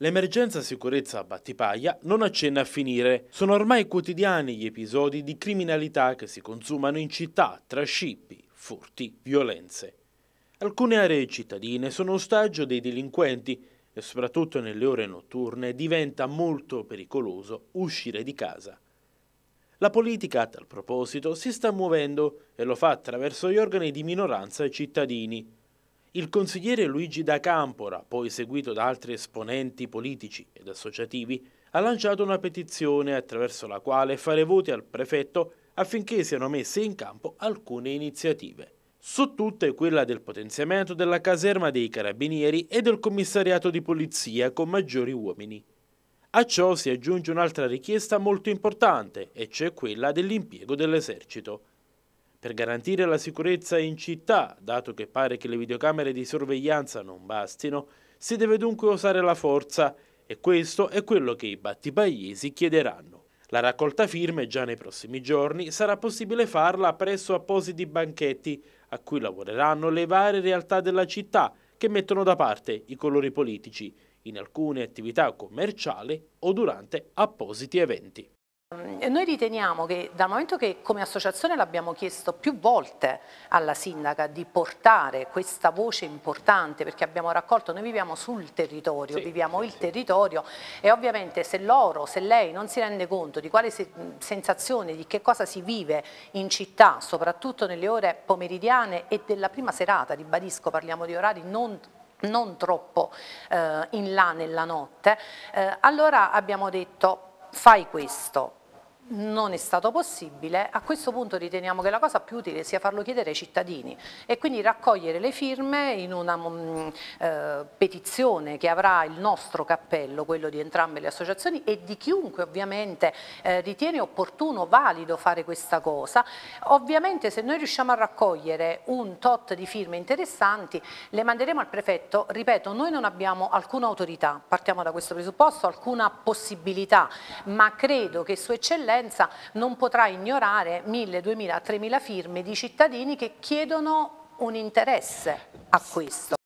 L'emergenza sicurezza a Battipaglia non accenna a finire. Sono ormai quotidiani gli episodi di criminalità che si consumano in città tra scippi, furti, violenze. Alcune aree cittadine sono ostaggio dei delinquenti e soprattutto nelle ore notturne diventa molto pericoloso uscire di casa. La politica a tal proposito si sta muovendo e lo fa attraverso gli organi di minoranza e cittadini. Il consigliere Luigi Da Campora, poi seguito da altri esponenti politici ed associativi, ha lanciato una petizione attraverso la quale fare voti al prefetto affinché siano messe in campo alcune iniziative. Su tutte quella del potenziamento della caserma dei carabinieri e del commissariato di polizia con maggiori uomini. A ciò si aggiunge un'altra richiesta molto importante e c'è cioè quella dell'impiego dell'esercito. Per garantire la sicurezza in città, dato che pare che le videocamere di sorveglianza non bastino, si deve dunque usare la forza e questo è quello che i battipagliesi chiederanno. La raccolta firme già nei prossimi giorni sarà possibile farla presso appositi banchetti a cui lavoreranno le varie realtà della città che mettono da parte i colori politici in alcune attività commerciali o durante appositi eventi. Ehm, noi riteniamo che dal momento che come associazione l'abbiamo chiesto più volte alla sindaca di portare questa voce importante perché abbiamo raccolto, noi viviamo sul territorio, sì, viviamo sì, il sì. territorio e ovviamente se loro, se lei non si rende conto di quale se sensazione, di che cosa si vive in città, soprattutto nelle ore pomeridiane e della prima serata, ribadisco parliamo di orari non non troppo eh, in là nella notte, eh, allora abbiamo detto fai questo, non è stato possibile, a questo punto riteniamo che la cosa più utile sia farlo chiedere ai cittadini e quindi raccogliere le firme in una mh, mm, eh, petizione che avrà il nostro cappello, quello di entrambe le associazioni e di chiunque ovviamente eh, ritiene opportuno, valido fare questa cosa. Ovviamente se noi riusciamo a raccogliere un tot di firme interessanti le manderemo al prefetto, ripeto noi non abbiamo alcuna autorità, partiamo da questo presupposto, alcuna possibilità, ma credo che su Eccellenza scienza non potrà ignorare 1000, 2000, 3000 firme di cittadini che chiedono un interesse a questo.